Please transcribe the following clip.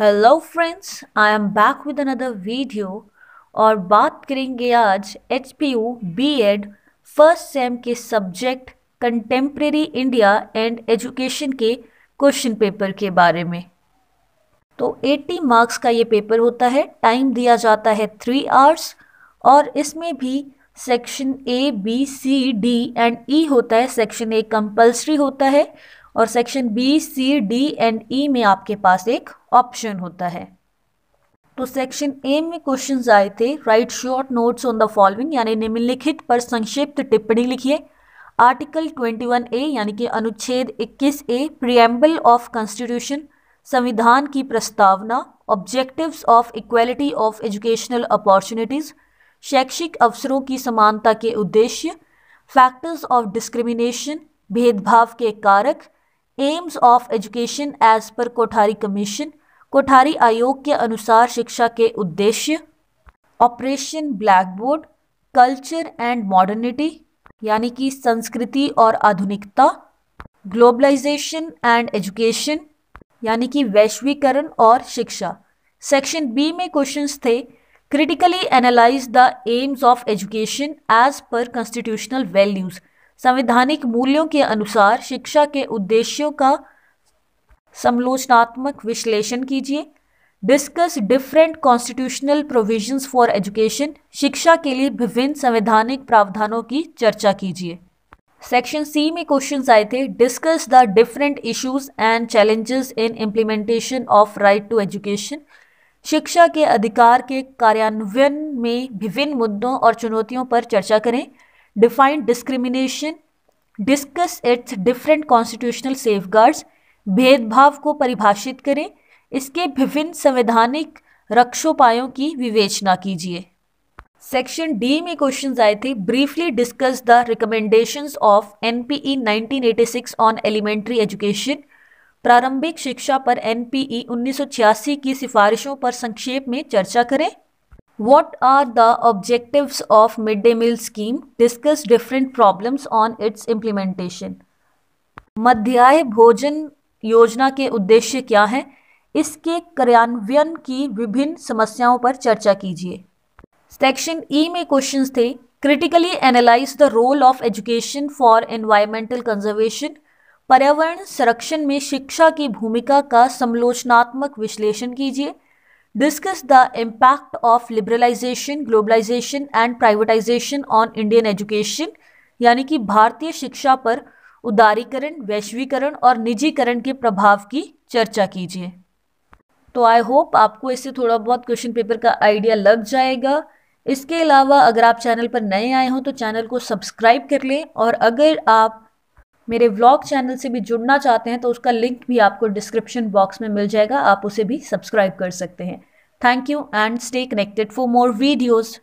Hello friends I am back with another video और बात करेंगे आज H P U B Ed first sem के subject contemporary India and education के question paper के बारे में तो 80 मार्क्स का ये पेपर होता है टाइम दिया जाता है थ्री आवर्स और इसमें भी section A B C D and E होता है सेक्शन ए कंपलसरी होता है और section B C D and E में आपके पास एक ऑप्शन होता है तो सेक्शन ए में क्वेश्चंस आए थे write short notes on the following यानी निम्नलिखित पर संक्षिप्त टिप्पणी लिखिए आर्टिकल 21 ए यानी कि अनुच्छेद 21 ए प्रियम्बल ऑफ कॉन्स्टिट्यूशन संविधान की प्रस्तावना objectives of equality of educational opportunities शैक्षिक अवसरों की समानता के उद्देश्य फैक्टर्स ऑफ डिस्क्रिमिनेशन भेदभाव के कारक एम्स ऑफ एजुकेशन एज पर कोठारी कमीशन कोठारी आयोग के अनुसार शिक्षा के उद्देश्य operation blackboard culture and modernity यानी कि संस्कृति और आधुनिकता ग्लोबलाइजेशन एंड एजुकेशन यानी कि वैश्वीकरण और शिक्षा सेक्शन बी में क्वेश्चंस थे critically analyse the aims of education as per constitutional values संवैधानिक मूल्यों के अनुसार शिक्षा के उद्देश्यों का समालोचनात्मक विश्लेषण कीजिए discuss different constitutional provisions for education शिक्षा के लिए विभिन्न संवैधानिक प्रावधानों की चर्चा कीजिए सेक्शन सी में क्वेश्चन आए थे discuss the different issues and challenges in implementation of right to education शिक्षा के अधिकार के कार्यान्वयन में विभिन्न मुद्दों और चुनौतियों पर चर्चा करें define discrimination, discuss its different constitutional safeguards, भेदभाव को परिभाषित करें इसके विभिन्न संवैधानिक रक्षोपायों की विवेचना कीजिए सेक्शन डी में क्वेश्चन आए थे briefly discuss the recommendation of N P E nineteen eighty six on elementary education प्रारंभिक शिक्षा पर एन पी ई उन्नीस सौ छियासी की सिफारिशों पर संक्षेप में चर्चा करें What are the objectives of mid-day meal scheme? Discuss different problems on its implementation. मध्याह्न भोजन योजना के उद्देश्य क्या हैं? इसके कार्यान्वयन की विभिन्न समस्याओं पर चर्चा कीजिए सेक्शन ई e में क्वेश्चंस थे critically analyse the role of education for environmental conservation पर्यावरण संरक्षण में शिक्षा की भूमिका का समलोचनात्मक विश्लेषण कीजिए discuss the impact of liberalization, globalization and privatization on Indian education यानी कि भारतीय शिक्षा पर उदारीकरण वैश्वीकरण और निजीकरण के प्रभाव की चर्चा कीजिए तो आई होप आपको इससे थोड़ा बहुत क्वेश्चन पेपर का आइडिया लग जाएगा इसके अलावा अगर आप चैनल पर नए आए हों तो चैनल को सब्सक्राइब कर लें और अगर आप मेरे व्लॉग चैनल से भी जुड़ना चाहते हैं तो उसका लिंक भी आपको डिस्क्रिप्शन बॉक्स में मिल जाएगा आप उसे भी सब्सक्राइब कर सकते हैं Thank you and stay connected for more videos.